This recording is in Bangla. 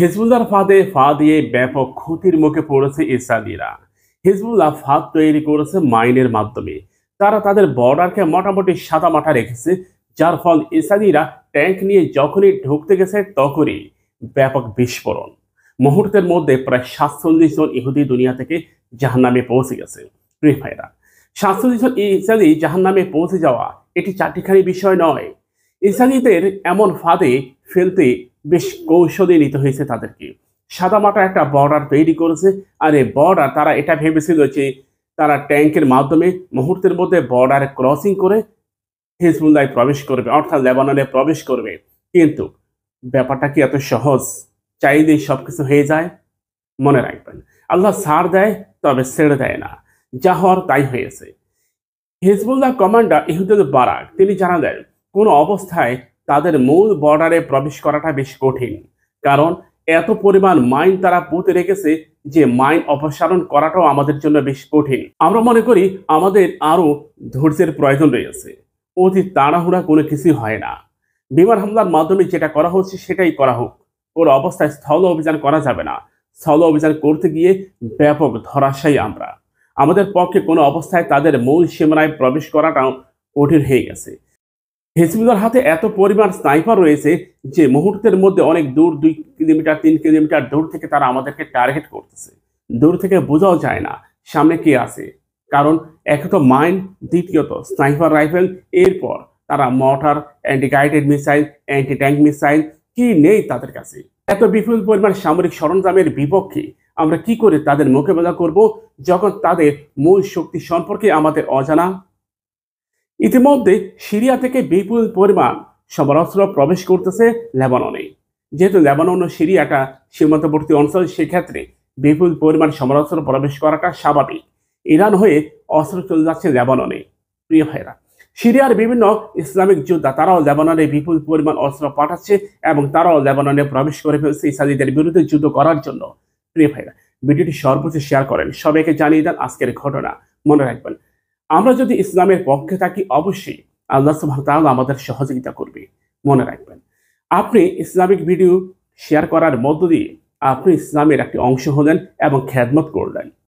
হিজবুল্লার ফাঁদে ফা দিয়ে ব্যাপক ক্ষতির মুখে পড়েছে ইসরায়েলিরা হিজবুল্লাহ ফাঁদ তৈরি করেছে মাইনের মাধ্যমে তারা তাদের বর্ডারকে মোটামুটি সাদা মাঠা রেখেছে যার ফল ইসরায়েলিরা ট্যাঙ্ক নিয়ে যখনই ঢুকতে গেছে তখনই ব্যাপক বিস্ফোরণ মুহূর্তের মধ্যে প্রায় সাতচল্লিশ জন ইহুদি দুনিয়া থেকে জাহান্নামে পৌঁছে গেছে সাতচল্লিশ জন ইসরায়েলি জাহান্নামে পৌঁছে যাওয়া এটি চারটিখানি বিষয় নয় ইসরায়েলিদের এমন ফাঁদে ফেলতে বেশ কৌশলে নিতে হয়েছে তাদেরকে সাদামাটা একটা বর্ডার তৈরি করেছে আর এই বর্ডার তারা এটা ভেবেছিল যে তারা ট্যাঙ্কের মাধ্যমে মুহূর্তের মধ্যে বর্ডার ক্রসিং করে হিজবুল্লায় প্রবেশ করবে অর্থাৎ লেবাননে প্রবেশ করবে কিন্তু ব্যাপারটা কি এত সহজ চাইলেই সব কিছু হয়ে যায় মনে রাখবেন আল্লাহ সার দেয় তবে ছেড়ে দেয় না যা হওয়ার তাই হয়েছে হিজবুল্লাহ কমান্ডার ইহুদুল বারাক তিনি জানালেন কোনো অবস্থায় তাদের মূল বর্ডারে প্রবেশ করাটা বেশ কঠিন কারণ এত পরিমাণ মাইন তারা পুঁতে রেখেছে যে মাইন অপসারণ করাটাও আমাদের জন্য বেশ কঠিন আমরা মনে করি আমাদের আরও ধৈর্যের প্রয়োজন রয়েছে অতি তাড়াহুড়া কোনো কিছুই হয় না বিমান হামলার মাধ্যমে যেটা করা হচ্ছে সেটাই করা হোক ওর অবস্থায় স্থল অভিযান করা যাবে না স্থল অভিযান করতে গিয়ে ব্যাপক ধরাশায়ী আমরা আমাদের পক্ষে কোনো অবস্থায় তাদের মূল সীমানায় প্রবেশ করাটাও কঠিন হয়ে গেছে হেসমিদার হাতে এত পরিমাণ স্নাইপার রয়েছে যে মুহূর্তের মধ্যে অনেক দূর দুই কিলোমিটার তিন কিলোমিটার দূর থেকে তারা আমাদেরকে টার্গেট করতেছে দূর থেকে বোঝাও যায় না সামনে কে আছে কারণ এক তো মাইন দ্বিতীয়ত স্নাইপার রাইফেল এরপর তারা mortar anti guided missile anti tank missile কি নেই তাদের কাছে এত বিপুল পরিমাণ সামরিক সরঞ্জামের বিপক্ষে আমরা কি করে তাদের মোকাবেলা করব যখন তাদের মূল শক্তি সম্পর্কে আমাদের অজানা ইতিমধ্যে সিরিয়া থেকে বিপুল পরিমাণ সমরাস্ত্র প্রবেশ করতেছে লেবাননে যেহেতু লেবানন ও সিরিয়াটা সীমান্তবর্তী অঞ্চল সেক্ষেত্রে বিপুল পরিমাণ সমরাস্ত্র প্রবেশ করাটা স্বাভাবিক ইরান হয়ে অস্ত্র চলে যাচ্ছে লেবাননে প্রিয় ভাইরা সিরিয়ার বিভিন্ন ইসলামিক যোদ্ধা তারাও লেবাননে বিপুল পরিমাণ অস্ত্র পাঠাচ্ছে এবং তারাও লেবাননে প্রবেশ করে ফেলছে ইসরায়েলিদের বিরুদ্ধে যুদ্ধ করার জন্য প্রিয় ভাইরা ভিডিওটি সর্বোচ্চ শেয়ার করেন সবাইকে জানিয়ে দেন আজকের ঘটনা মনে রাখবেন আমরা যদি ইসলামের পক্ষে থাকি অবশ্যই আল্লাহ সুহামতাল আমাদের সহযোগিতা করবে মনে রাখবেন আপনি ইসলামিক ভিডিও শেয়ার করার মধ্য দিয়ে আপনি ইসলামের একটি অংশ হলেন এবং খ্যাদমত করলেন